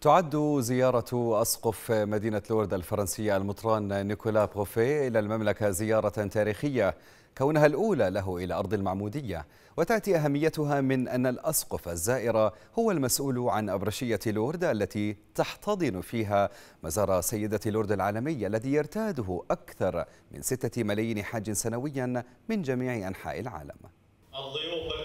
تعد زيارة أسقف مدينة لورد الفرنسية المطران نيكولا بروفي إلى المملكة زيارة تاريخية كونها الأولى له إلى أرض المعمودية وتأتي أهميتها من أن الأسقف الزائر هو المسؤول عن أبرشية لورد التي تحتضن فيها مزار سيدة لورد العالمي الذي يرتاده أكثر من ستة ملايين حاج سنويا من جميع أنحاء العالم الضيوف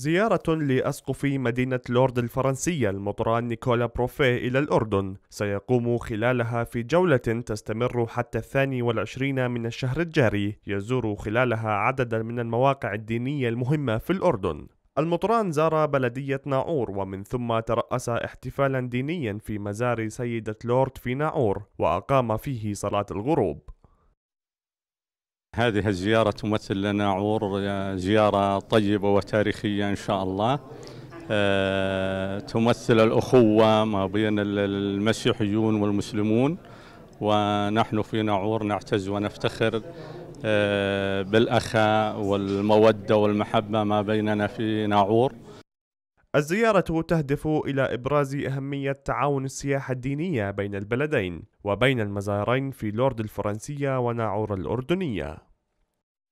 زيارة لأسقف مدينة لورد الفرنسية المطران نيكولا بروفيه إلى الأردن سيقوم خلالها في جولة تستمر حتى الثاني والعشرين من الشهر الجاري يزور خلالها عددا من المواقع الدينية المهمة في الأردن المطران زار بلدية ناعور ومن ثم ترأس احتفالا دينيا في مزار سيدة لورد في ناعور وأقام فيه صلاة الغروب هذه الزيارة تمثل لنا عور آه، زيارة طيبة وتاريخية إن شاء الله آه، تمثل الأخوة ما بين المسيحيون والمسلمون ونحن في نعور نعتز ونفتخر آه، بالأخاء والمودة والمحبة ما بيننا في نعور الزيارة تهدف إلى إبراز أهمية تعاون السياحة الدينية بين البلدين وبين المزارين في لورد الفرنسية وناعور الأردنية.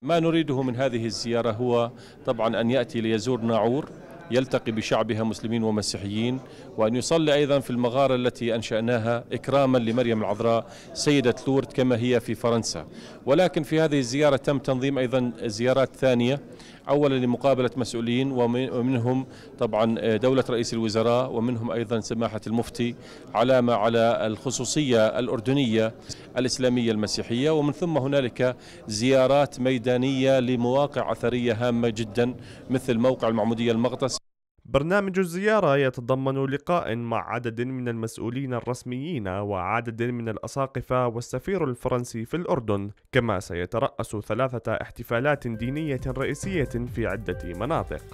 ما نريده من هذه الزيارة هو طبعا أن يأتي ليزور ناعور يلتقي بشعبها مسلمين ومسيحيين وأن يصلي أيضا في المغارة التي أنشأناها إكراما لمريم العذراء سيدة لورد كما هي في فرنسا ولكن في هذه الزيارة تم تنظيم أيضا زيارات ثانية اولا لمقابله مسؤولين ومنهم طبعا دوله رئيس الوزراء ومنهم ايضا سماحه المفتي علامه على الخصوصيه الاردنيه الإسلامية المسيحية ومن ثم هنالك زيارات ميدانية لمواقع أثرية هامة جدا مثل موقع المعمودية المغطس برنامج الزيارة يتضمن لقاء مع عدد من المسؤولين الرسميين وعدد من الأساقفة والسفير الفرنسي في الأردن كما سيترأس ثلاثة احتفالات دينية رئيسية في عدة مناطق